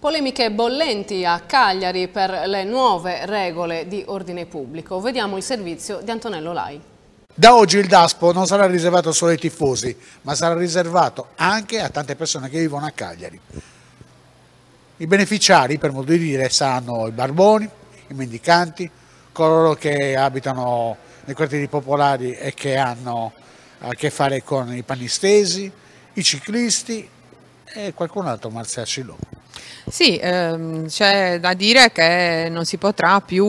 Polemiche bollenti a Cagliari per le nuove regole di ordine pubblico. Vediamo il servizio di Antonello Lai. Da oggi il DASPO non sarà riservato solo ai tifosi, ma sarà riservato anche a tante persone che vivono a Cagliari. I beneficiari, per modo di dire, saranno i barboni, i mendicanti, coloro che abitano nei quartieri popolari e che hanno a che fare con i panistesi, i ciclisti e qualcun altro, Marzia Lobo. Sì, ehm, c'è da dire che non si potrà più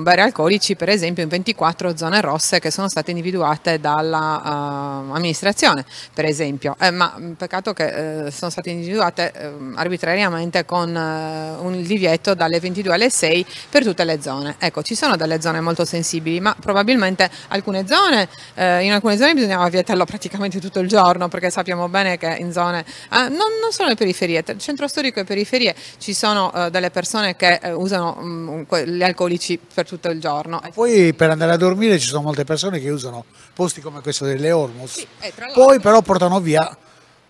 bere alcolici, per esempio, in 24 zone rosse che sono state individuate dall'amministrazione, eh, per esempio. Eh, ma mm, peccato che eh, sono state individuate ehm, arbitrariamente con eh, un divieto dalle 22 alle 6 per tutte le zone. Ecco, ci sono delle zone molto sensibili, ma probabilmente alcune zone, eh, in alcune zone bisognava vietarlo praticamente tutto il giorno, perché sappiamo bene che in zone, eh, non, non solo le periferie, il centro storico è periferico, periferie ci sono eh, delle persone che eh, usano mh, mm, gli alcolici per tutto il giorno. Poi per andare a dormire ci sono molte persone che usano posti come questo delle Ormus, sì, eh, poi però portano via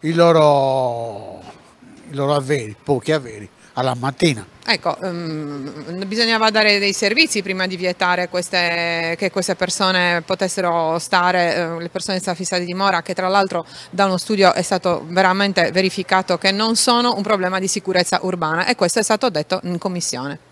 i loro, i loro averi, pochi averi, alla mattina. Ecco, um, bisognava dare dei servizi prima di vietare queste, che queste persone potessero stare, uh, le persone senza fissa di dimora, che tra l'altro da uno studio è stato veramente verificato che non sono un problema di sicurezza urbana e questo è stato detto in commissione.